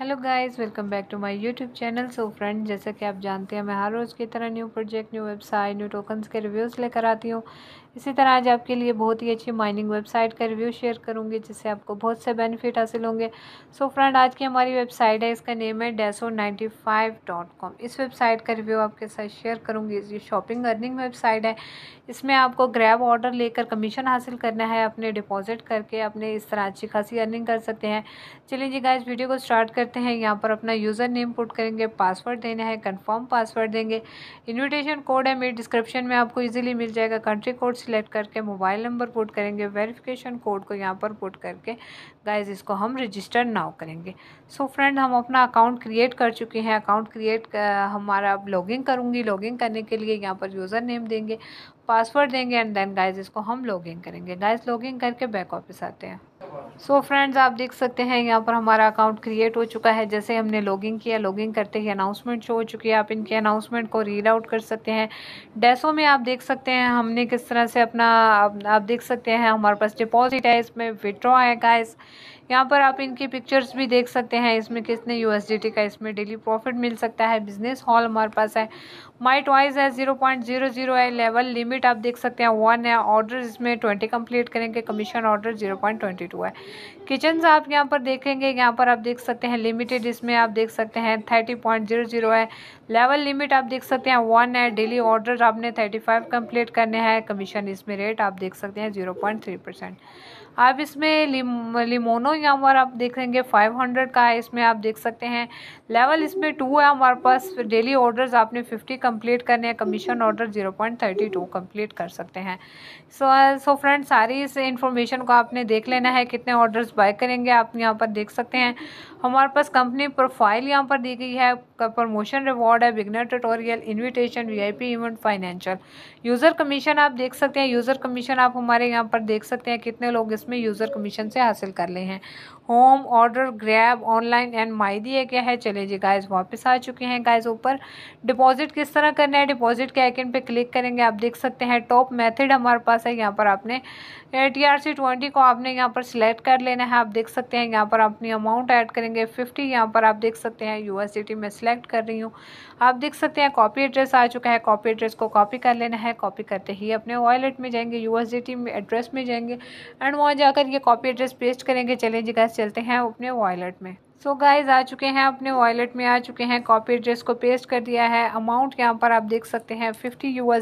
hello guys welcome back to my YouTube channel so friend जैसा कि आप जानते हैं मैं हर रोज़ की तरह new project new website new tokens के रिव्यूज़ लेकर आती हूँ इसी तरह आज आपके लिए बहुत ही अच्छी माइनिंग वेबसाइट का रिव्यू शेयर करूँगी जिससे आपको बहुत से बेनिफिट हासिल होंगे सो so फ्रेंड आज की हमारी वेबसाइट है इसका नेम है Deso ninety five dot com इस वेबसाइट का रिव्यू आपके साथ शेयर करूँगी ये शॉपिंग अर्निंग वेबसाइट है इसमें आपको ग्रैब ऑर्डर लेकर कमीशन हासिल करना है अपने डिपॉजिट करके अपने इस तरह अच्छी खासी अर्निंग कर सकते हैं चलिए जी गाइज वीडियो को स्टार्ट करते हैं यहाँ पर अपना यूज़र नेम पुट करेंगे पासवर्ड देना है कन्फर्म पासवर्ड देंगे इन्विटेशन कोड है मेरे डिस्क्रिप्शन में आपको ईजिली मिल जाएगा कंट्री कोड सिलेक्ट करके मोबाइल नंबर पुट करेंगे वेरिफिकेशन कोड को यहाँ पर पुट करके गाइज इसको हम रजिस्टर नाउ करेंगे सो so फ्रेंड हम अपना अकाउंट क्रिएट कर चुके हैं अकाउंट क्रिएट हमारा अब लॉगिंग करूँगी लॉगिंग करने के लिए यहाँ पर यूज़र नेम देंगे पासवर्ड देंगे एंड देन गाइस इसको हम लॉगिन करेंगे गाइज लॉगिंग करके बैक ऑफिस आते हैं सो so फ्रेंड्स आप देख सकते हैं यहाँ पर हमारा अकाउंट क्रिएट हो चुका है जैसे हमने लॉगिंग किया लॉगिंग करते ही अनाउंसमेंट शो हो चुकी है आप इनके अनाउंसमेंट को रीड आउट कर सकते हैं डैसो में आप देख सकते हैं हमने किस तरह से अपना आप, आप देख सकते हैं हमारे पास डिपॉजिट है इसमें विड्रॉ है गाइस यहाँ पर आप इनकी पिक्चर्स भी देख सकते हैं इसमें कितने यू का इसमें डेली प्रॉफिट मिल सकता है बिजनेस हॉल हमारे पास है माइट वाइज है जीरो पॉइंट जीरो जीरो है लेवल लिमिट आप देख सकते हैं वन है ऑर्डर इसमें ट्वेंटी कंप्लीट करेंगे commission order zero point twenty two है किचन्स आप यहाँ पर देखेंगे यहाँ पर आप देख सकते हैं लिमिटेड इसमें आप देख सकते हैं थर्टी पॉइंट जीरो जीरो है लेवल लिमिट आप देख सकते हैं वन है डेली ऑर्डर आपने थर्टी फाइव कम्प्लीट करने हैं कमीशन इसमें रेट आप देख सकते हैं जीरो पॉइंट थ्री परसेंट आप इसमें लिम, लिमोनो यहाँ पर आप देखेंगे फाइव हंड्रेड का है इसमें आप देख सकते हैं लेवल इसमें टू है हमारे पास डेली ऑर्डर्स आपने फिफ्टी कम्प्लीट करने हैं commission order zero point thirty two complete कर सकते हैं सो सो फ्रेंड सारी इस इन्फॉर्मेशन को आपने देख लेना है कितने ऑर्डर्स बाय करेंगे आप यहाँ पर देख सकते हैं हमारे पास कंपनी प्रोफाइल यहाँ पर दी गई है प्रमोशन रिवॉर्ड रिकॉर्ड है beginner tutorial invitation VIP event financial user commission आप देख सकते हैं यूज़र कमीशन आप हमारे यहाँ पर देख सकते हैं कितने लोग इसमें यूज़र कमीशन से हासिल कर ले हैं home order grab online and my दिए क्या है चले जी गाइज वापस आ चुके हैं गाइज ऊपर डिपॉजिट किस तरह करना है डिपॉजिट के आइकन पे क्लिक करेंगे आप देख सकते हैं टॉप मेथड हमारे पास है यहाँ पर आपने टी आर सी ट्वेंटी को आपने यहाँ पर सिलेक्ट कर लेना है आप देख सकते हैं यहाँ पर अपनी अमाउंट ऐड करेंगे फिफ्टी यहाँ पर आप देख सकते हैं यू में सिलेक्ट कर रही हूँ आप देख सकते हैं कॉपी एड्रेस आ चुका है कॉपी एड्रेस को कॉपी कर लेना है कॉपी करते ही अपने वॉलेट में जाएंगे यू में एड्रेस में जाएंगे एंड वहाँ जाकर ये कॉपी एड्रेस पेस्ट करेंगे चलें जी गैस चलते हैं अपने वॉलेट में सो so गाइज आ चुके हैं अपने वॉलेट में आ चुके हैं कॉपी एड्रेस को पेस्ट कर दिया है अमाउंट यहाँ पर आप देख सकते हैं 50 यू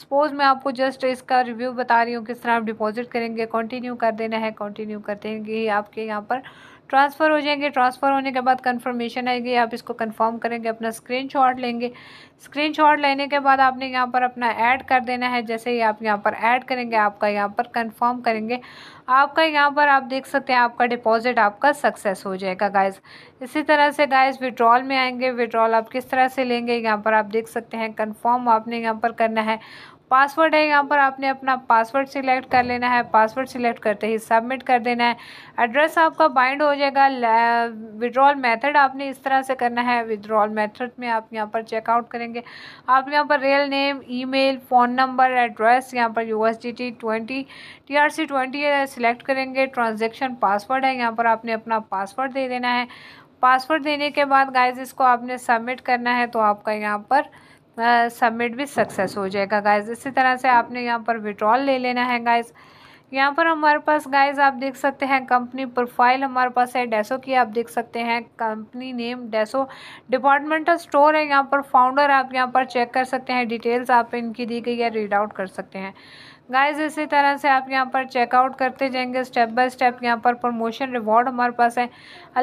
सपोज मैं आपको जस्ट इसका रिव्यू बता रही हूँ किस तरह आप डिपॉजिट करेंगे कंटिन्यू कर देना है कंटिन्यू कर देंगे आपके यहाँ पर ट्रांसफ़र हो जाएंगे ट्रांसफ़र होने के बाद कंफर्मेशन आएगी आप इसको कंफर्म करेंगे अपना स्क्रीनशॉट लेंगे स्क्रीनशॉट लेने के बाद आपने यहाँ पर अपना ऐड कर देना है जैसे ही आप यहाँ पर ऐड करेंगे आपका यहाँ पर कंफर्म करेंगे आपका यहाँ पर आप देख सकते हैं आपका डिपॉजिट आपका सक्सेस हो जाएगा गाइज इसी तरह से गाइज विड्रॉल में आएंगे विड्रॉल आप किस तरह से लेंगे यहाँ पर आप देख सकते हैं कन्फर्म आपने यहाँ पर करना है पासवर्ड है यहाँ पर आपने अपना पासवर्ड सिलेक्ट कर लेना है पासवर्ड सिलेक्ट करते ही सबमिट कर देना है एड्रेस आपका बाइंड हो जाएगा विड्रॉल मेथड आपने इस तरह से करना है विड्रॉल मेथड में आप यहाँ पर चेकआउट करेंगे आप यहाँ पर real name email phone number address यहाँ पर U S D T twenty T R C twenty select करेंगे ट्रांजेक्शन पासवर्ड है यहाँ पर आपने अपना पासवर्ड दे देना है पासवर्ड देने के बाद गाइज इसको आपने सबमिट करना है तो आपका यहाँ पर सबमिट भी सक्सेस हो जाएगा गाइज इसी तरह से आपने यहाँ पर विड्रॉल ले लेना है गाइज़ यहाँ पर हमारे पास गाइज आप देख सकते हैं कंपनी प्रोफाइल हमारे पास है डेसो की आप देख सकते हैं company name Deso departmental store है यहाँ पर फाउंडर आप यहाँ पर चेक कर सकते हैं डिटेल्स आप इनकी दी गई है रीड आउट कर सकते हैं गाइज इसी तरह से आप यहाँ पर चेकआउट करते जाएंगे स्टेप बाय स्टेप यहाँ पर प्रमोशन रिवॉर्ड हमारे पास है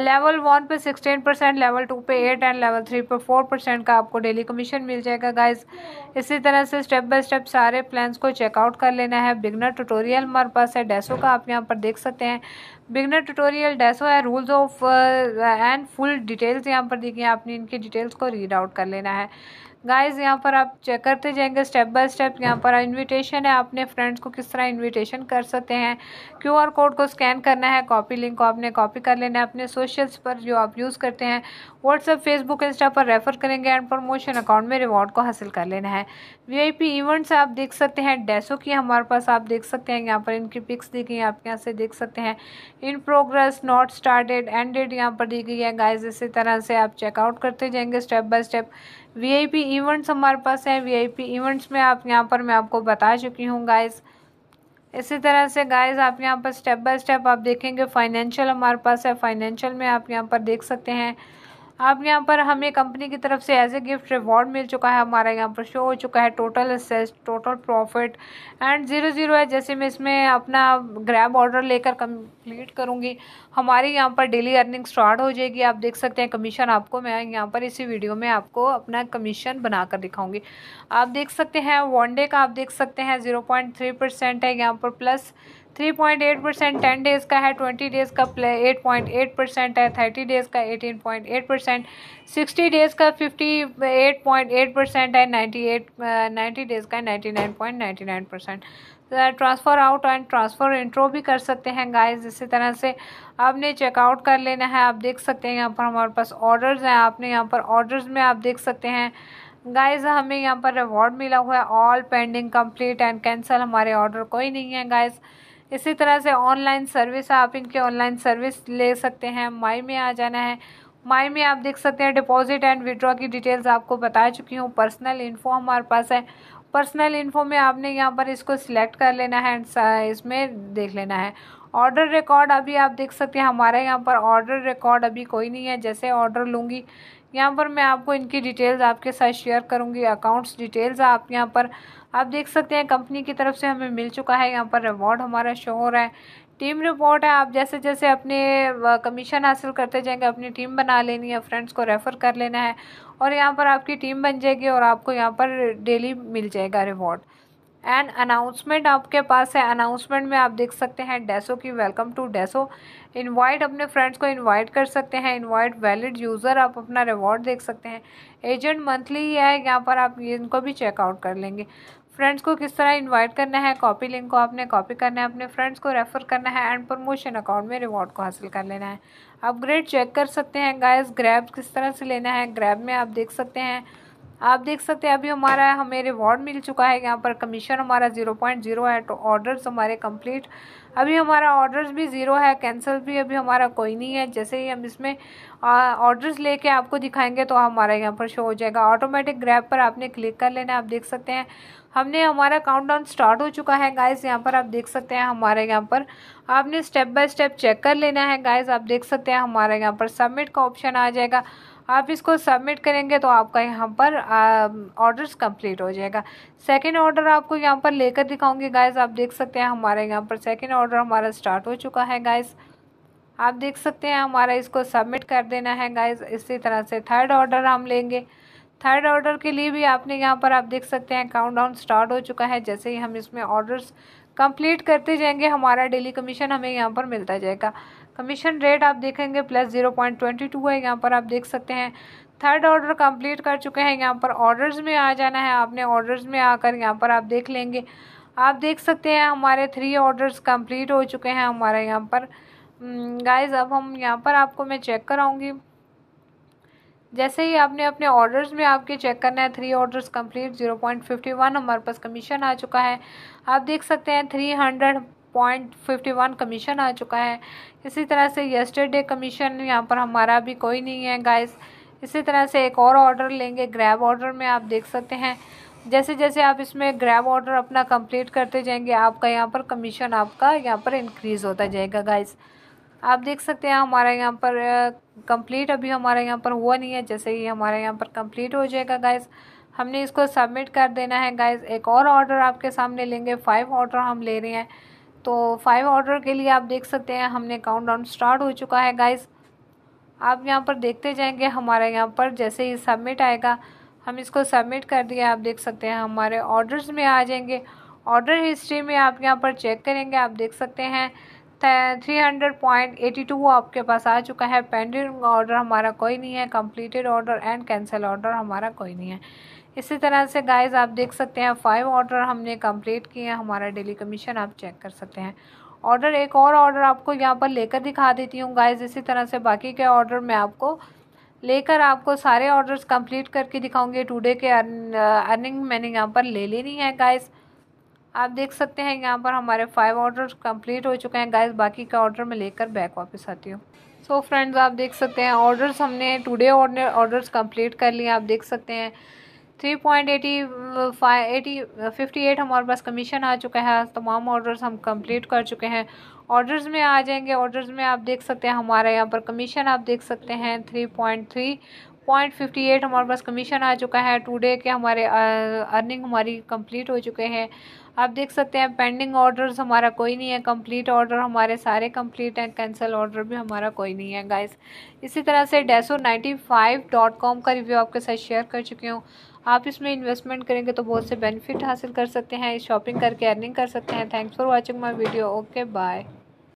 लेवल वन पे सिक्सटीन परसेंट लेवल टू पे एट एंड लेवल थ्री पे फोर परसेंट का आपको डेली कमीशन मिल जाएगा गाइज इसी तरह से स्टेप बाय स्टेप सारे प्लान्स को चेकआउट कर लेना है बिगनर ट्यूटोरियल हमारे पास है डेसो का आप यहाँ पर देख सकते हैं बिगनर ट्यूटोरियल डेसो है rules of and full details यहाँ पर दी आपने इनकी डिटेल्स को रीड आउट कर लेना है गाइज यहाँ पर आप चेक करते जाएंगे स्टेप बाय स्टेप यहाँ पर इनविटेशन है आपने फ्रेंड्स को किस तरह इनविटेशन कर सकते हैं क्यूआर कोड को स्कैन करना है कॉपी लिंक को आपने कॉपी कर लेना है अपने सोशल्स पर जो आप यूज़ करते हैं व्हाट्सअप फेसबुक इंस्टा पर रेफर करेंगे एंड प्रमोशन अकाउंट में रिवॉर्ड को हासिल कर लेना है वी इवेंट्स आप देख सकते हैं डेसो की हमारे पास आप देख सकते हैं यहाँ पर इनकी पिक्स दी गई हैं आप यहाँ से देख सकते हैं in progress not started ended यहाँ पर दी गई है गाइज इसी तरह से आप चेकआउट करते जाएंगे step by step VIP events हमारे पास है वीआईपी इवेंट्स में आप यहाँ पर मैं आपको बता चुकी हूँ गाइस इसी तरह से गाइस आप यहाँ पर स्टेप बाय स्टेप आप देखेंगे फाइनेंशियल हमारे पास है फाइनेंशियल में आप यहाँ पर देख सकते हैं अब यहाँ पर हमें कंपनी की तरफ से एज ए गिफ्ट रिवॉर्ड मिल चुका है हमारा यहाँ पर शो हो चुका है टोटल एसेस total profit and zero zero है जैसे मैं इसमें अपना ग्रैब ऑर्डर लेकर कंप्लीट करूँगी हमारी यहाँ पर डेली अर्निंग स्टार्ट हो जाएगी आप देख सकते हैं कमीशन आपको मैं यहाँ पर इसी वीडियो में आपको अपना कमीशन बनाकर दिखाऊँगी आप देख सकते हैं वनडे का आप देख सकते हैं ज़ीरो है यहाँ पर plus three point eight percent ten days का है ट्वेंटी डेज़ का एट पॉइंट एट परसेंट है थर्टी डेज़ का eighteen point eight percent sixty days का fifty eight point eight percent है नाइन्टी एट नाइन्टी डेज़ का ninety nine point ninety nine percent transfer out and transfer intro भी कर सकते हैं guys इसी तरह से आपने चेकआउट कर लेना है आप देख सकते हैं यहाँ पर हमारे पास ऑर्डर्स हैं आपने यहाँ पर ऑर्डर्स में आप देख सकते हैं गाइस हमें यहाँ पर रिवॉर्ड मिला हुआ है all pending complete and cancel हमारे ऑर्डर कोई नहीं है गाइस इसी तरह से ऑनलाइन सर्विस आप इनके ऑनलाइन सर्विस ले सकते हैं माई में आ जाना है माई में आप देख सकते हैं डिपॉजिट एंड विड्रॉ की डिटेल्स आपको बता चुकी हूँ पर्सनल इन्फो हमारे पास है पर्सनल इन्फो में आपने यहाँ पर इसको सिलेक्ट कर लेना है एंड इसमें देख लेना है ऑर्डर रिकॉर्ड अभी आप देख सकते हैं हमारे यहाँ पर ऑर्डर रिकॉर्ड अभी कोई नहीं है जैसे ऑर्डर लूँगी यहाँ पर मैं आपको इनकी डिटेल्स आपके साथ शेयर करूँगी अकाउंट्स डिटेल्स आप यहाँ पर आप देख सकते हैं कंपनी की तरफ से हमें मिल चुका है यहाँ पर रिवॉर्ड हमारा शो हो रहा है टीम रिपोर्ट है आप जैसे जैसे अपने कमीशन हासिल करते जाएंगे अपनी टीम बना लेनी है फ्रेंड्स को रेफ़र कर लेना है और यहाँ पर आपकी टीम बन जाएगी और आपको यहाँ पर डेली मिल जाएगा रिवॉर्ड एंड अनाउंसमेंट आपके पास है अनाउंसमेंट में आप देख सकते हैं डेसो की वेलकम टू डेसो इनवाइट अपने फ्रेंड्स को इनवाइट कर सकते हैं इनवाइट वैलिड यूज़र आप अपना रिवॉर्ड देख सकते हैं एजेंट मंथली ही है यहाँ पर आप इनको भी चेकआउट कर लेंगे फ्रेंड्स को किस तरह इनवाइट करना है कॉपी लिंक को आपने कॉपी करना है अपने फ्रेंड्स को रेफ़र करना है एंड प्रमोशन अकाउंट में रिवॉर्ड को हासिल कर लेना है अपग्रेड चेक कर सकते हैं गाइस ग्रैब किस तरह से लेना है ग्रैब में आप देख सकते हैं आप देख सकते हैं अभी हमारा हमें रिवॉर्ड मिल चुका है यहाँ पर कमीशन हमारा ज़ीरो पॉइंट ज़ीरो है तो ऑर्डर्स हमारे कंप्लीट अभी हमारा ऑर्डर्स भी ज़ीरो है कैंसिल भी अभी हमारा कोई नहीं है जैसे ही हम इसमें ऑर्डर्स लेके आपको दिखाएंगे तो हमारा यहाँ पर शो हो जाएगा ऑटोमेटिक ग्रैब पर आपने क्लिक कर लेना आप देख सकते हैं हमने हमारा काउंटडाउन स्टार्ट हो चुका है गाइस यहाँ पर आप देख सकते हैं हमारे यहाँ पर आपने स्टेप बाय स्टेप चेक कर लेना है गाइस आप देख सकते हैं हमारे यहाँ पर सबमिट का ऑप्शन आ जाएगा आप इसको सबमिट करेंगे तो आपका यहाँ पर ऑर्डर्स कंप्लीट हो जाएगा सेकंड ऑर्डर आपको यहाँ पर लेकर दिखाऊंगी गाइस आप देख सकते हैं हमारे यहाँ पर सेकंड ऑर्डर हमारा स्टार्ट हो चुका है गाइस आप देख सकते हैं हमारा इसको सबमिट कर देना है गाइस इसी तरह से थर्ड ऑर्डर हम लेंगे थर्ड ऑर्डर के लिए भी आपने यहाँ पर आप देख सकते हैं काउंटडाउन स्टार्ट हो चुका है जैसे ही हम इसमें ऑर्डर्स कंप्लीट करते जाएंगे हमारा डेली कमीशन हमें यहाँ पर मिलता जाएगा कमीशन रेट आप देखेंगे plus zero point twenty two है यहाँ पर आप देख सकते हैं थर्ड ऑर्डर कंप्लीट कर चुके हैं यहाँ पर ऑर्डर्स में आ जाना है आपने ऑर्डर्स में आकर यहाँ पर आप देख लेंगे आप देख सकते हैं हमारे थ्री ऑर्डर्स कम्प्लीट हो चुके हैं हमारे यहाँ पर गाइज हम्म, अब हम यहाँ पर आपको मैं चेक कराऊँगी जैसे ही आपने अपने ऑर्डर्स में आपके चेक करना है three orders complete zero point fifty one हमारे पास कमीशन आ चुका है आप देख सकते हैं three hundred point fifty one commission आ चुका है इसी तरह से यस्टरडे कमीशन यहाँ पर हमारा भी कोई नहीं है गाइस इसी तरह से एक और ऑर्डर लेंगे ग्रैब ऑर्डर में आप देख सकते हैं जैसे जैसे आप इसमें ग्रैब ऑर्डर अपना कंप्लीट करते जाएंगे आपका यहाँ पर कमीशन आपका यहाँ पर इंक्रीज़ होता जाएगा गाइस आप देख सकते हैं हमारा यहाँ पर कंप्लीट अभी हमारे यहाँ पर हुआ नहीं है जैसे ही हमारे यहाँ पर कंप्लीट हो जाएगा गाइज़ हमने इसको सबमिट कर देना है गाइज़ एक और ऑर्डर आपके सामने लेंगे फ़ाइव ऑर्डर हम ले रहे हैं तो फाइव ऑर्डर के लिए आप देख सकते हैं हमने डाउन स्टार्ट हो चुका है गाइज़ आप यहाँ पर देखते जाएंगे हमारे यहाँ पर जैसे ही सबमिट आएगा हम इसको सबमिट कर दिया आप देख सकते हैं हमारे ऑर्डर्स में आ जाएंगे ऑर्डर हिस्ट्री में आप यहाँ पर चेक करेंगे आप देख सकते हैं three hundred point eighty two आपके पास आ चुका है पेंडिंग ऑर्डर हमारा कोई नहीं है completed order and cancel order हमारा कोई नहीं है इसी तरह से गाइस आप देख सकते हैं फाइव ऑर्डर हमने कंप्लीट किए हैं हमारा डेली कमीशन आप चेक कर सकते हैं ऑर्डर एक और ऑर्डर आपको यहाँ पर लेकर दिखा देती हूँ गाइज इसी तरह से बाकी के ऑर्डर मैं आपको लेकर आपको सारे ऑर्डर्स कंप्लीट करके दिखाऊंगी टुडे के अर्निंग uh, मैंने यहाँ पर ले लेनी है गाइज आप देख सकते हैं यहाँ पर हमारे फाइव ऑर्डर कंप्लीट हो चुके हैं गाइस बाकी का ऑर्डर मैं लेकर बैक वापस आती हूँ सो फ्रेंड्स आप देख सकते हैं ऑर्डर्स हमने टुडे ऑर्डर ऑर्डर्स कंप्लीट कर लिए आप देख सकते हैं three point eighty five eighty fifty eight हमारे पास कमीशन आ चुका है तमाम ऑर्डर्स हम कंप्लीट कर चुके हैं ऑर्डर्स में आ जाएंगे ऑर्डर्स में आप देख सकते हैं हमारे यहाँ पर कमीशन आप देख सकते हैं three point three point fifty eight हमारे पास कमीशन आ चुका है टुडे के हमारे अर्निंग हमारी कंप्लीट हो चुके हैं आप देख सकते हैं पेंडिंग ऑर्डर्स हमारा कोई नहीं है कंप्लीट ऑर्डर हमारे सारे कंप्लीट हैं कैंसिल ऑर्डर भी हमारा कोई नहीं है गाइस इसी तरह से Deso ninety five dot com का रिव्यू आपके साथ शेयर कर चुकी हूँ आप इसमें इन्वेस्टमेंट करेंगे तो बहुत से बेनिफिट हासिल कर सकते हैं शॉपिंग करके अर्निंग कर सकते हैं thanks for watching my video okay bye